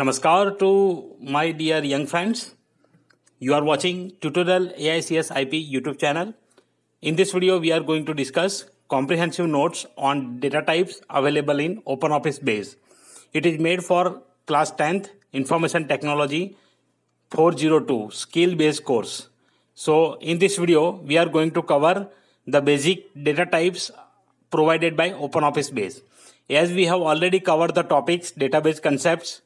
Namaskar to my dear young friends. You are watching Tutorial AICS IP YouTube channel. In this video, we are going to discuss comprehensive notes on data types available in OpenOffice base. It is made for class 10th Information Technology 402 skill based course. So in this video, we are going to cover the basic data types provided by OpenOffice base. As we have already covered the topics, database concepts,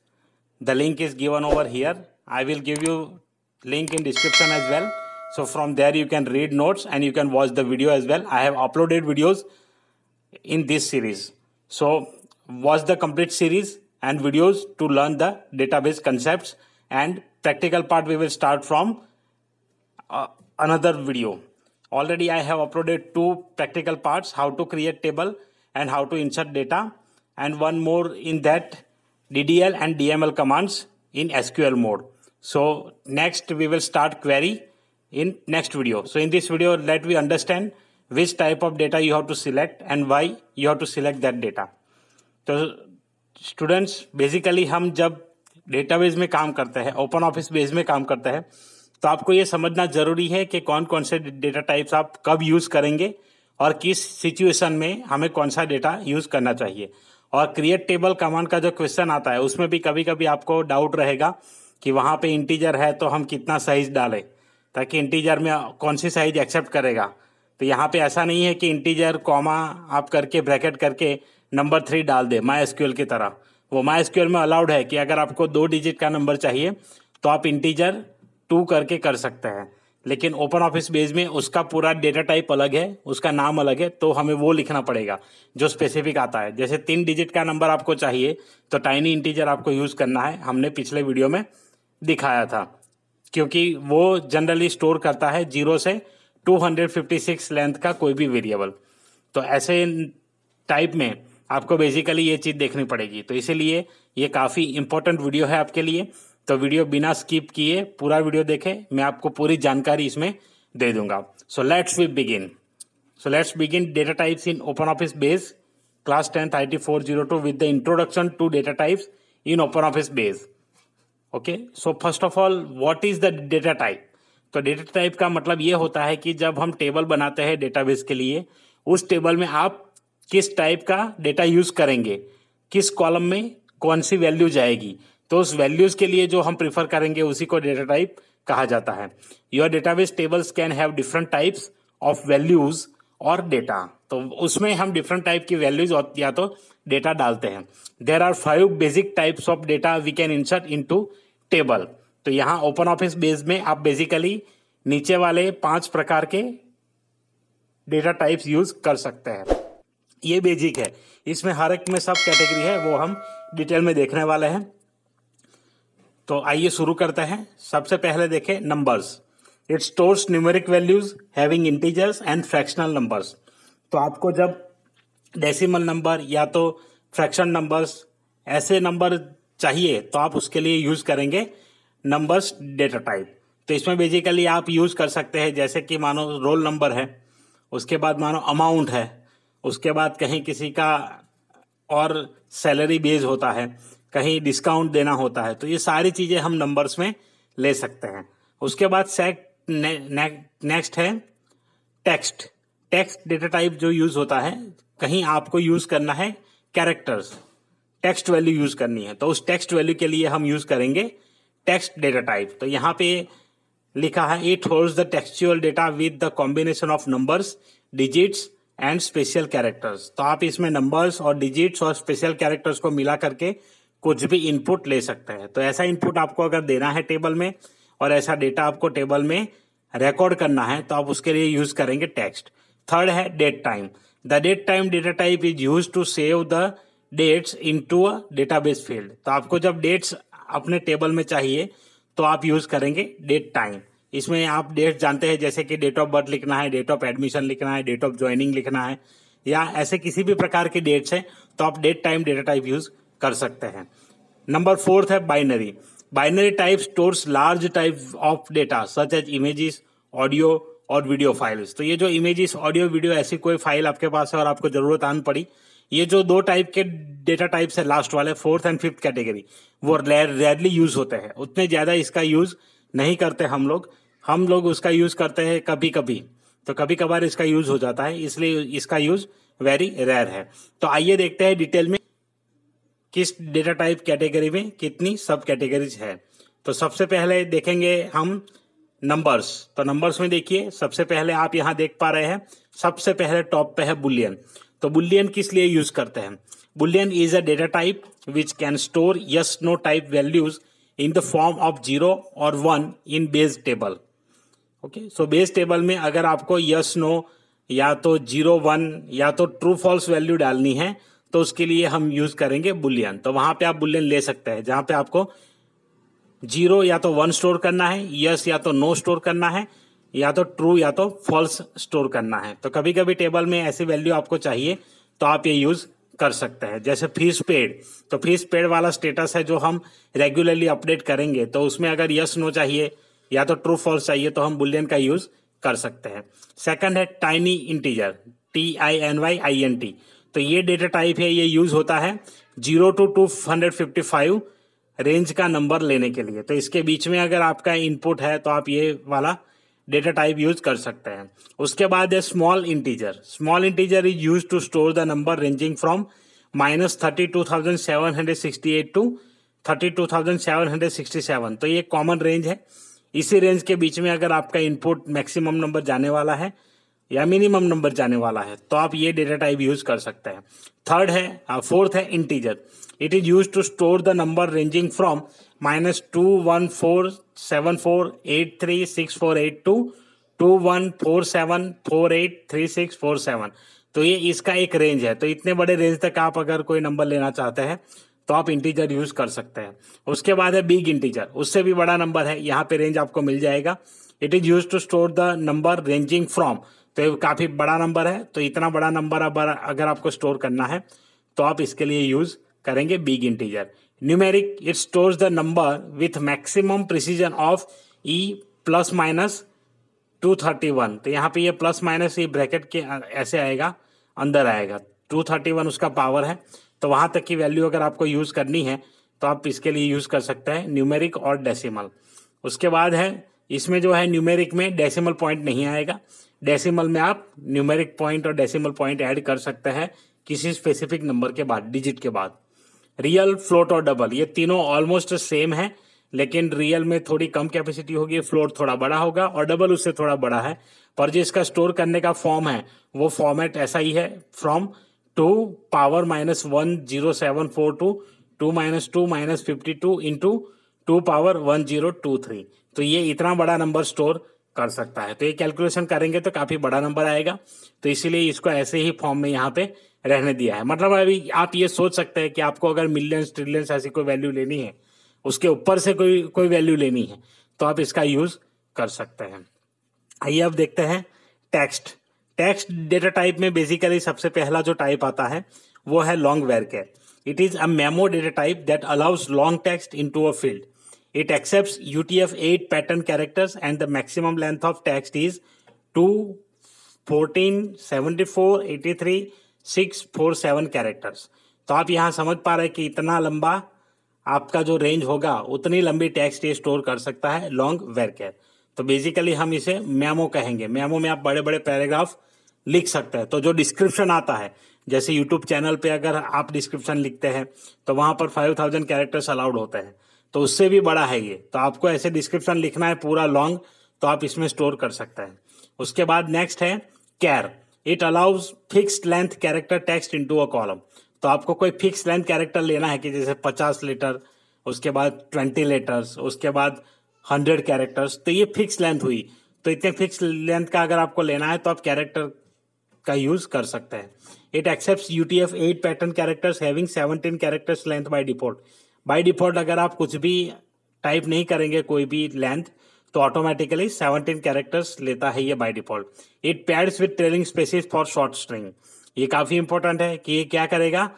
the link is given over here i will give you link in description as well so from there you can read notes and you can watch the video as well i have uploaded videos in this series so watch the complete series and videos to learn the database concepts and practical part we will start from uh, another video already i have uploaded two practical parts how to create table and how to insert data and one more in that DDL and DML commands in SQL mode. So next we will start query in next video. So in this video, let we understand which type of data you have to select and why you have to select that data. So students, basically हम जब database में काम करते हैं open OpenOffice base में काम करते हैं तो आपको ये समझना जरूरी है कि कौन कौन से डेटा टाइप्स आप कब यूज़ करेंगे और किस सिचुएशन में हमें कौन सा डेटा यूज़ करना चाहिए और क्रिएट टेबल कमांड का जो क्वेश्चन आता है उसमें भी कभी कभी आपको डाउट रहेगा कि वहाँ पे इंटीजर है तो हम कितना साइज डालें ताकि इंटीजर में कौन सी साइज एक्सेप्ट करेगा तो यहाँ पे ऐसा नहीं है कि इंटीजर कॉमा आप करके ब्रैकेट करके नंबर थ्री डाल दे माई एसक्यूएल की तरह वो माई एसक्यूएल में अलाउड है कि अगर आपको दो डिजिट का नंबर चाहिए तो आप इंटीजर टू करके कर सकते हैं लेकिन ओपन ऑफिस बेस में उसका पूरा डेटा टाइप अलग है उसका नाम अलग है तो हमें वो लिखना पड़ेगा जो स्पेसिफिक आता है जैसे तीन डिजिट का नंबर आपको चाहिए तो टाइनी इंटीजर आपको यूज़ करना है हमने पिछले वीडियो में दिखाया था क्योंकि वो जनरली स्टोर करता है जीरो से 256 लेंथ का कोई भी वेरिएबल तो ऐसे टाइप में आपको बेसिकली ये चीज़ देखनी पड़ेगी तो इसीलिए ये काफ़ी इंपॉर्टेंट वीडियो है आपके लिए तो वीडियो बिना स्किप किए पूरा वीडियो देखें मैं आपको पूरी जानकारी इसमें दे दूंगा so let's we begin so let's begin data types in OpenOffice Base class ten thirty four zero two with the introduction to data types in OpenOffice Base okay so first of all what is the data type तो data type का मतलब ये होता है कि जब हम table बनाते हैं डेटाबेस के लिए उस टेबल में आप किस टाइप का डेटा यूज करेंगे किस कॉलम में कौन सी वैल्यू जाएगी तो उस वैल्यूज के लिए जो हम प्रीफर करेंगे उसी को डेटा टाइप कहा जाता है your database tables can have different types of values और डेटा तो उसमें हम डिफरेंट टाइप की वैल्यूज या तो डेटा डालते हैं there are five basic types of data we can insert into table तो यहाँ ओपन ऑफिस बेस में आप बेसिकली नीचे वाले पांच प्रकार के डेटा टाइप्स यूज कर सकते हैं ये बेसिक है इसमें हर एक में सब कैटेगरी है वो हम डिटेल में देखने वाले हैं तो आइए शुरू करते हैं सबसे पहले देखें numbers it stores numeric values having integers and fractional numbers तो आपको जब डेसिमल नंबर या तो फ्रैक्शन नंबर्स ऐसे नंबर चाहिए तो आप उसके लिए यूज करेंगे नंबर्स डेटा टाइप तो इसमें बेसिकली आप यूज कर सकते हैं जैसे कि मानो रोल नंबर है उसके बाद मानो अमाउंट है उसके बाद कहीं किसी का और सैलरी बेज होता है कहीं डिस्काउंट देना होता है तो ये सारी चीज़ें हम नंबर्स में ले सकते हैं उसके बाद सेक ने, ने, नेक्स्ट है टेक्स्ट टेक्स्ट डेटा टाइप जो यूज़ होता है कहीं आपको यूज़ करना है कैरेक्टर्स टेक्स्ट वैल्यू यूज़ करनी है तो उस टेक्स्ट वैल्यू के लिए हम यूज़ करेंगे टेक्स्ट डेटा टाइप तो यहाँ पे लिखा है it hold the textual data with the combination of numbers digits and special characters तो आप इसमें नंबर्स और डिजिट्स और स्पेशल कैरेक्टर्स को मिला करके कुछ भी इनपुट ले सकता है तो ऐसा इनपुट आपको अगर देना है टेबल में और ऐसा डेटा आपको टेबल में रिकॉर्ड करना है तो आप उसके लिए यूज करेंगे टेक्स्ट थर्ड है date time the date time data type is use to save the dates into a database field तो आपको जब डेट्स अपने टेबल में चाहिए तो आप यूज करेंगे डेट टाइम इसमें आप डेट जानते हैं जैसे कि डेट ऑफ बर्थ लिखना है डेट ऑफ एडमिशन लिखना है डेट ऑफ ज्वाइनिंग लिखना है या ऐसे किसी भी प्रकार के डेट्स हैं तो आप date time data type use कर सकते हैं नंबर फोर्थ है binary binary type stores large type of data such as images audio और वीडियो फाइल्स तो ये जो इमेजेस ऑडियो वीडियो ऐसी कोई फाइल आपके पास है और आपको जरूरत आन पड़ी ये जो दो टाइप के डेटा टाइप्स है लास्ट वाले फोर्थ एंड फिफ्थ कैटेगरी वो रेयरली यूज होते हैं उतने ज्यादा इसका यूज नहीं करते हम लोग हम लोग उसका यूज करते हैं कभी कभी तो कभी कभार इसका यूज हो जाता है इसलिए इसका यूज वेरी रेयर है तो आइए देखते हैं डिटेल में किस डेटा टाइप कैटेगरी में कितनी सब कैटेगरीज है तो सबसे पहले देखेंगे हम नंबर्स तो नंबर्स में देखिए सबसे पहले आप यहां देख पा रहे हैं सबसे पहले टॉप पे है बुलियन तो बुलियन किस लिए यूज करते हैं Boolean is a data type which can store yes no type values in the form of zero और one in base table okay so base table में अगर आपको यस नो या तो जीरो वन या तो ट्रू फॉल्स वैल्यू डालनी है तो उसके लिए हम यूज करेंगे बुलियन तो वहां पे आप बुलियन ले सकते हैं जहां पे आपको जीरो या तो वन स्टोर करना है यस या तो नो स्टोर करना है या तो ट्रू या तो फॉल्स स्टोर करना है तो कभी कभी टेबल में ऐसी वैल्यू आपको चाहिए तो आप ये यूज कर सकते हैं जैसे फीस पेड तो फीस पेड वाला स्टेटस है जो हम रेगुलरली अपडेट करेंगे तो उसमें अगर यस नो चाहिए या तो ट्रू फॉल्स चाहिए तो हम बुलियन का यूज कर सकते हैं सेकंड है tiny integer T I N Y I N T तो ये डेटा टाइप है ये यूज होता है zero to two hundred fifty five range का नंबर लेने के लिए तो इसके बीच में अगर आपका इनपुट है तो आप ये वाला डेटा टाइप यूज कर सकते हैं उसके बाद है small integer small integer is use to store the number ranging from minus thirty two thousand seven hundred sixty eight to thirty two thousand seven hundred sixty seven तो ये common range है इसी रेंज के बीच में अगर आपका input maximum number जाने वाला है या मिनिमम नंबर जाने वाला है तो आप ये डेटा टाइप यूज कर सकते हैं थर्ड है फोर्थ हाँ, है integer it is use to store the number ranging from minus two one four seven four eight three six four eight to two one four seven four eight three six four seven तो ये इसका एक range है तो इतने बड़े range तक आप अगर कोई नंबर लेना चाहते हैं तो आप इंटीजर यूज कर सकते हैं उसके बाद है बिग इंटीजर उससे भी बड़ा नंबर है यहाँ पे रेंज आपको मिल जाएगा it is use to store the number ranging from तो काफ़ी बड़ा नंबर है तो इतना बड़ा नंबर अगर आपको स्टोर करना है तो आप इसके लिए यूज़ करेंगे big integer numeric it store the number with maximum precision of E plus minus two thirty one तो यहाँ पे ये प्लस माइनस ये ब्रैकेट के ऐसे आएगा अंदर आएगा टू थर्टी वन उसका पावर है तो वहाँ तक की वैल्यू अगर आपको यूज़ करनी है तो आप इसके लिए यूज़ कर सकते हैं न्यूमेरिक और डेसिमल उसके बाद है इसमें जो है न्यूमेरिक में डेसिमल पॉइंट नहीं आएगा डेसिमल में आप न्यूमेरिक पॉइंट और डेसिमल पॉइंट ऐड कर सकते हैं किसी स्पेसिफिक नंबर के बाद डिजिट के बाद रियल फ्लोट और डबल ये तीनों ऑलमोस्ट सेम है लेकिन रियल में थोड़ी कम कैपेसिटी होगी फ्लोट थोड़ा बड़ा होगा और डबल उससे थोड़ा बड़ा है पर जो इसका स्टोर करने का फॉर्म है वो फॉर्मेट ऐसा ही है from two power minus one zero seven four to two minus two minus fifty two into two power one zero two three तो ये इतना बड़ा नंबर स्टोर कर सकता है तो ये कैलकुलेशन करेंगे तो काफी बड़ा नंबर आएगा तो इसीलिए इसको ऐसे ही फॉर्म में यहाँ पे रहने दिया है मतलब अभी आप ये सोच सकते हैं कि आपको अगर मिलियंस ट्रिलियंस ऐसी कोई वैल्यू लेनी है उसके ऊपर से कोई कोई वैल्यू लेनी है तो आप इसका यूज कर सकते हैं आइए अब देखते हैं टेक्स्ट टेक्स्ट डेटा टाइप में बेसिकली सबसे पहला जो टाइप आता है वो है long var it is a memo data type that allows long text into a field It accepts UTF-8 pattern characters and the maximum length of text is 2, 14, 74, 83, 6, 4, 7 characters. तो आप यहाँ समझ पा रहे हैं कि इतना लंबा आपका जो रेंज होगा उतनी लंबी टेक्स्ट ये स्टोर कर सकता है लॉन्ग केयर तो बेसिकली हम इसे मैमो कहेंगे मैमो में आप बड़े बड़े पैराग्राफ लिख सकते हैं तो जो डिस्क्रिप्शन आता है जैसे यूट्यूब चैनल पे अगर आप डिस्क्रिप्शन लिखते हैं तो वहां पर फाइव थाउजेंड कैरेक्टर्स अलाउड होते हैं तो उससे भी बड़ा है ये तो आपको ऐसे डिस्क्रिप्शन लिखना है पूरा लॉन्ग तो आप इसमें स्टोर कर सकते हैं उसके बाद नेक्स्ट है char it allows fixed length character text into a column तो आपको कोई फिक्स लेंथ कैरेक्टर लेना है कि जैसे पचास लीटर उसके बाद ट्वेंटी लेटर्स उसके बाद हंड्रेड कैरेक्टर्स तो ये फिक्स लेंथ हुई तो इतने फिक्स लेंथ का अगर आपको लेना है तो आप कैरेक्टर का यूज कर सकते हैं it accept UTF eight pattern characters having seventeen characters length by default by default अगर आप कुछ भी टाइप नहीं करेंगे कोई भी लेंथ तो ऑटोमेटिकली 17 कैरेक्टर्स लेता है ये by default it pads with trailing spaces for short string ये काफी इंपॉर्टेंट है कि ये क्या करेगा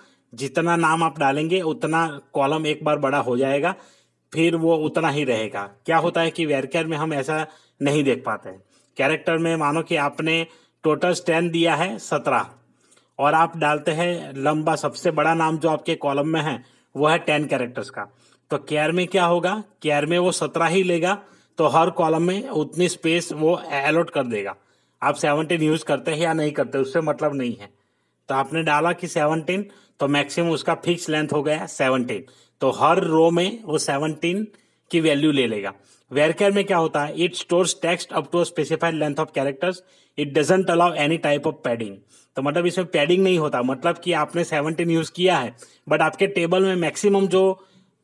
जितना नाम आप डालेंगे उतना कॉलम एक बार बड़ा हो जाएगा फिर वो उतना ही रहेगा क्या होता है कि वेरकेयर में हम ऐसा नहीं देख पाते हैं कैरेक्टर में मानो कि आपने टोटल स्टेन दिया है सत्रह और आप डालते हैं लंबा सबसे बड़ा नाम जो आपके कॉलम में है वो है टेन कैरेक्टर्स का तो केयर में क्या होगा केयर में वो सत्रह ही लेगा तो हर कॉलम में उतनी स्पेस वो अलॉट कर देगा आप सेवनटीन यूज करते हैं या नहीं करते उससे मतलब नहीं है तो आपने डाला कि सेवनटीन तो मैक्सिमम उसका फिक्स लेंथ हो गया सेवनटीन तो हर रो में वो सेवनटीन की वैल्यू ले लेगा वेरकेयर में क्या होता है it stores text up to specified length of characters it doesn't allow any type of padding तो मतलब इसमें पैडिंग नहीं होता मतलब कि आपने सेवनटीन यूज किया है बट आपके टेबल में मैक्सिमम जो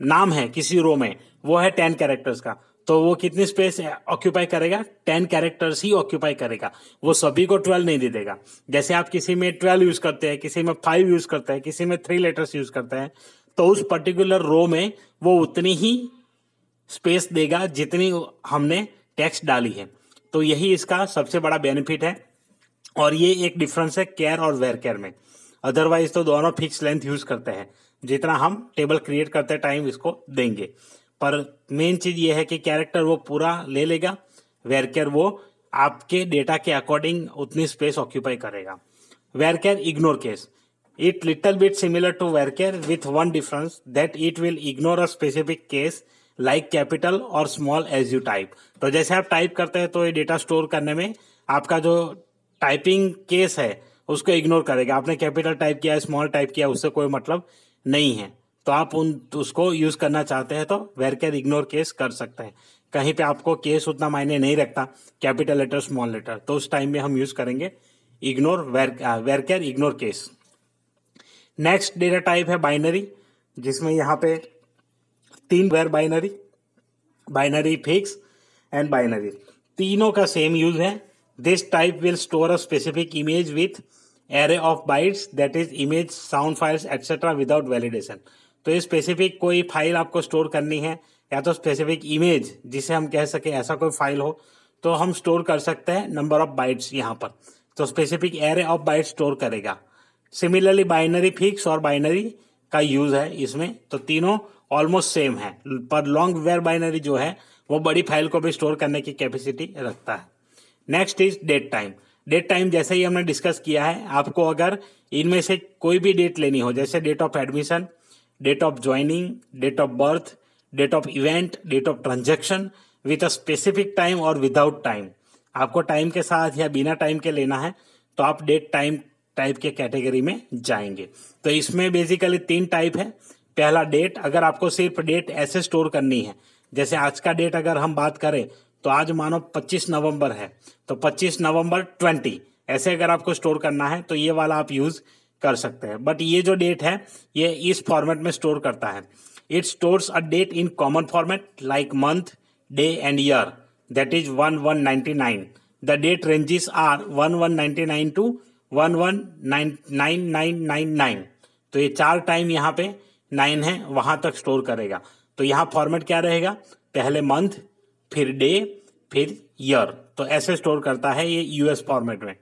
नाम है किसी रो में वो है टेन कैरेक्टर्स का तो वो कितनी स्पेस ऑक्यूपाई करेगा टेन कैरेक्टर्स ही ऑक्यूपाई करेगा वो सभी को ट्वेल्व नहीं दे देगा जैसे आप किसी में ट्वेल्व यूज करते हैं किसी में फाइव यूज करते हैं किसी में थ्री लेटर्स यूज करते हैं तो उस पर्टिकुलर रो में वो उतनी ही स्पेस देगा जितनी हमने टैक्स डाली है तो यही इसका सबसे बड़ा बेनिफिट है और ये एक डिफरेंस है केयर और वेयर केयर में अदरवाइज तो दोनों फिक्स लेंथ यूज करते हैं जितना हम टेबल क्रिएट करते टाइम इसको देंगे पर मेन चीज ये है कि कैरेक्टर वो पूरा ले लेगा वेयर केयर वो आपके डेटा के अकॉर्डिंग उतनी स्पेस ऑक्यूपाई करेगा varchar ignore case it little bit similar to varchar with one difference that it will ignore a specific case like capital और स्मॉल एज यू टाइप तो जैसे आप type करते हैं तो ये डेटा स्टोर करने में आपका जो टाइपिंग केस है उसको इग्नोर करेगा आपने कैपिटल टाइप किया स्मॉल टाइप किया उससे कोई मतलब नहीं है तो आप उन उसको यूज करना चाहते हैं तो वेर कैर इग्नोर केस कर सकते हैं कहीं पे आपको केस उतना मायने नहीं रखता कैपिटल लेटर स्मॉल लेटर तो उस टाइम में हम यूज करेंगे ignore var varchar ignore case next data type है बाइनरी जिसमें यहाँ पे तीन varbinary binary fix and binary तीनों का सेम यूज है this type will store a specific image with array of bytes that is image sound files etcetera without validation तो ये स्पेसिफिक कोई फाइल आपको स्टोर करनी है या तो स्पेसिफिक इमेज जिसे हम कह सके ऐसा कोई फाइल हो तो हम स्टोर कर सकते हैं नंबर ऑफ बाइट्स यहाँ पर तो specific array of byte store करेगा सिमिलरली बाइनरी फिक्स और बाइनरी का यूज है इसमें तो तीनों ऑलमोस्ट सेम है पर लॉन्ग वेयर बाइनरी जो है वो बड़ी फाइल को भी स्टोर करने की कैपेसिटी रखता है next is date time date time जैसे ही हमने डिस्कस किया है आपको अगर इनमें से कोई भी डेट लेनी हो जैसे date of admission date of joining date of birth date of event date of transaction with a specific time और विदाउट टाइम आपको टाइम के साथ या बिना टाइम के लेना है तो आप डेट टाइम टाइप के कैटेगरी में जाएंगे तो इसमें बेसिकली तीन टाइप है पहला डेट अगर आपको सिर्फ डेट ऐसे स्टोर करनी है जैसे आज का डेट अगर हम बात करें तो आज मानो 25 नवंबर है तो 25 नवंबर 20 ऐसे अगर आपको स्टोर करना है तो ये वाला आप यूज़ कर सकते हैं बट ये जो डेट है ये इस फॉर्मेट में स्टोर करता है it store a date in common format like month day and year that is one one ninety nine the date ranges are one one ninety nine to one one nine nine nine nine nine तो ये चार time यहाँ पे nine है वहां तक store करेगा तो यहाँ फॉर्मेट क्या रहेगा पहले मंथ फिर डे फिर ईयर तो ऐसे स्टोर करता है ये यूएस फॉर्मेट में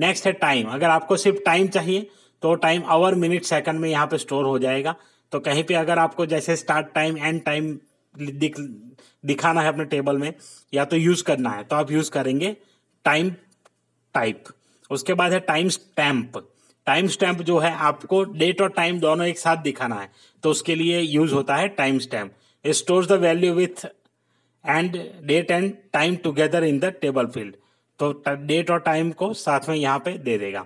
नेक्स्ट है टाइम अगर आपको सिर्फ टाइम चाहिए तो टाइम आवर मिनट सेकंड में यहाँ पे स्टोर हो जाएगा तो कहीं पे अगर आपको जैसे स्टार्ट टाइम एंड टाइम दिख, दिखाना है अपने टेबल में या तो यूज करना है तो आप यूज करेंगे टाइम टाइप उसके बाद है टाइम स्टैम्प टाइम स्टैम्प जो है आपको डेट और टाइम दोनों एक साथ दिखाना है तो उसके लिए यूज होता है time stamp stores the value with and date and time together in the table field तो डेट और टाइम को साथ में यहाँ पे दे देगा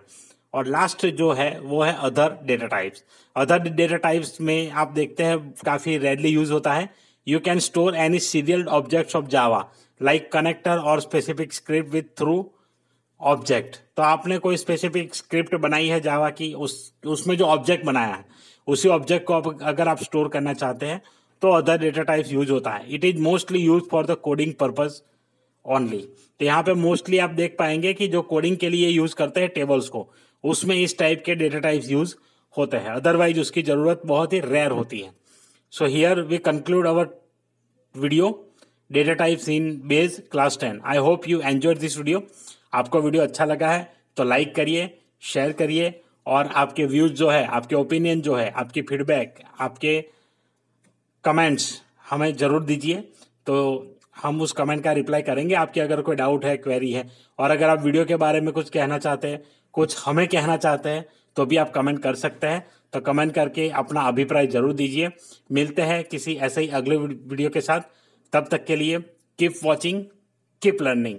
और लास्ट जो है वो है other data types other data types में आप देखते हैं काफ़ी रेडली यूज होता है you can store any serial objects of Java like connector और specific script with through object तो आपने कोई स्पेसिफिक स्क्रिप्ट बनाई है जावा की उस उसमें जो ऑब्जेक्ट बनाया है उसी ऑब्जेक्ट को आप, अगर आप स्टोर करना चाहते हैं तो अदर डेटा टाइप्स यूज होता है it is mostly use for the coding purpose only तो यहाँ पे मोस्टली आप देख पाएंगे कि जो कोडिंग के लिए यूज करते हैं टेबल्स को उसमें इस टाइप के डेटा टाइप्स यूज होते हैं अदरवाइज उसकी जरूरत बहुत ही रेयर होती है so here we conclude our video data types in base class ten I hope you enjoy this video आपको वीडियो अच्छा लगा है तो लाइक करिए शेयर करिए और आपके व्यूज जो है आपके ओपिनियन जो है आपकी फीडबैक आपके कमेंट्स हमें ज़रूर दीजिए तो हम उस कमेंट का रिप्लाई करेंगे आपकी अगर कोई डाउट है क्वेरी है और अगर आप वीडियो के बारे में कुछ कहना चाहते हैं कुछ हमें कहना चाहते हैं तो भी आप कमेंट कर सकते हैं तो कमेंट करके अपना अभिप्राय जरूर दीजिए मिलते हैं किसी ऐसे ही अगले वीडियो के साथ तब तक के लिए कीप वॉचिंग कीप लर्निंग